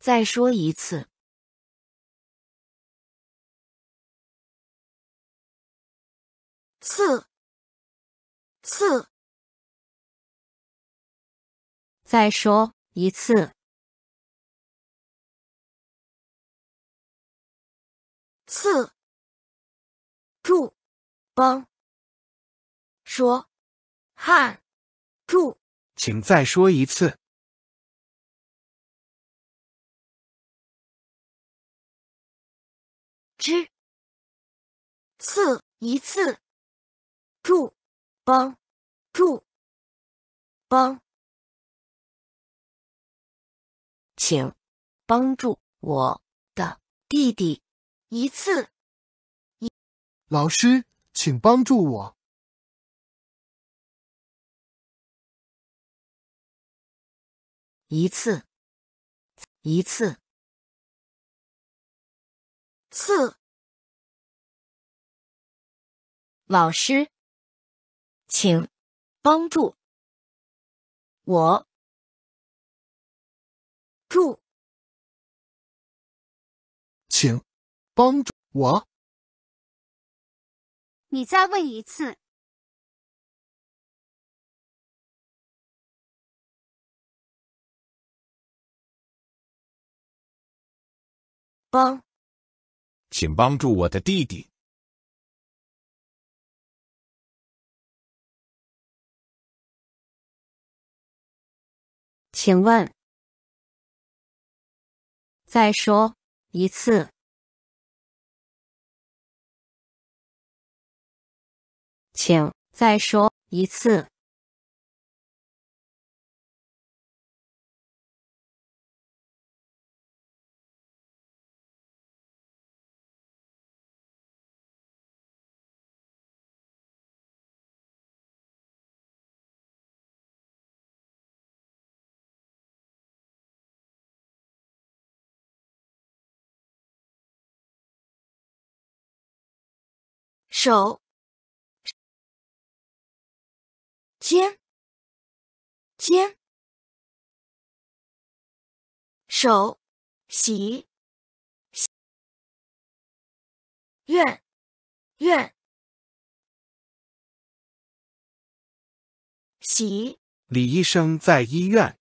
再说一次，四四。再说一次，四。住，帮说汉住，请再说一次。之，次一次，助帮助帮，请帮助我的弟弟一次。老师，请帮助我一次一次。次，老师，请帮助我。助，请帮助我。你再问一次。帮。请帮助我的弟弟。请问？再说一次？请再说一次。手，肩，肩，手，洗，院，院，洗。李医生在医院。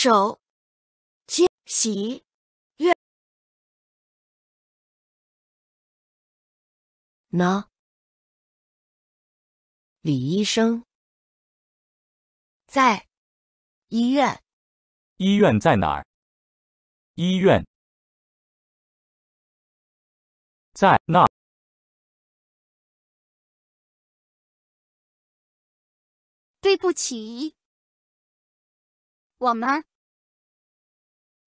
手，惊喜，院呢？李医生在医院。医院在哪儿？医院在那。对不起。我们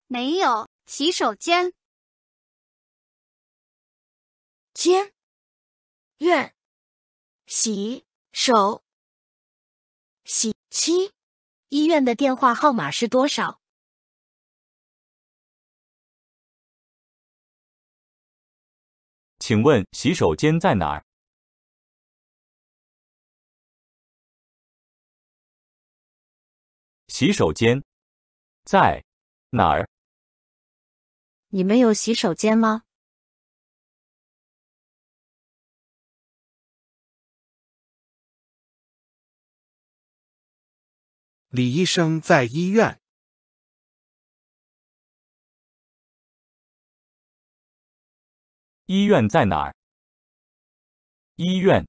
没有洗手间。间院洗手洗七医院的电话号码是多少？请问洗手间在哪儿？洗手间在哪儿？你们有洗手间吗？李医生在医院。医院在哪儿？医院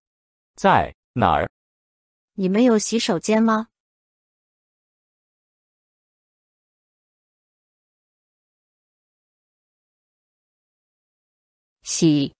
在哪儿？你们有洗手间吗？しい。